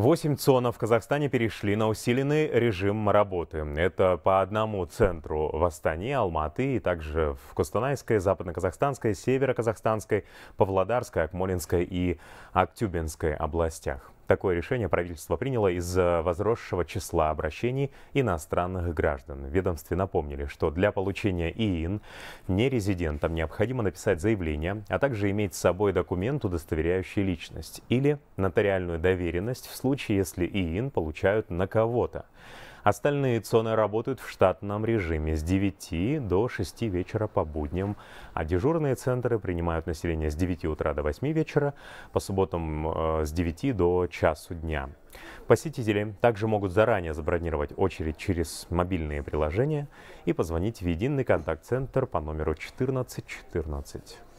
Восемь ЦОНов в Казахстане перешли на усиленный режим работы. Это по одному центру в Астане, Алматы и также в Костанайской, Западно-Казахстанской, Северо-Казахстанской, Павлодарской, Акмолинской и Актюбинской областях. Такое решение правительство приняло из-за возросшего числа обращений иностранных граждан. В ведомстве напомнили, что для получения ИИН нерезидентам необходимо написать заявление, а также иметь с собой документ, удостоверяющий личность, или нотариальную доверенность в случае, если ИИН получают на кого-то. Остальные цоны работают в штатном режиме с 9 до 6 вечера по будням, а дежурные центры принимают население с 9 утра до 8 вечера, по субботам э, с 9 до часу дня. Посетители также могут заранее забронировать очередь через мобильные приложения и позвонить в единый контакт-центр по номеру 1414. 14.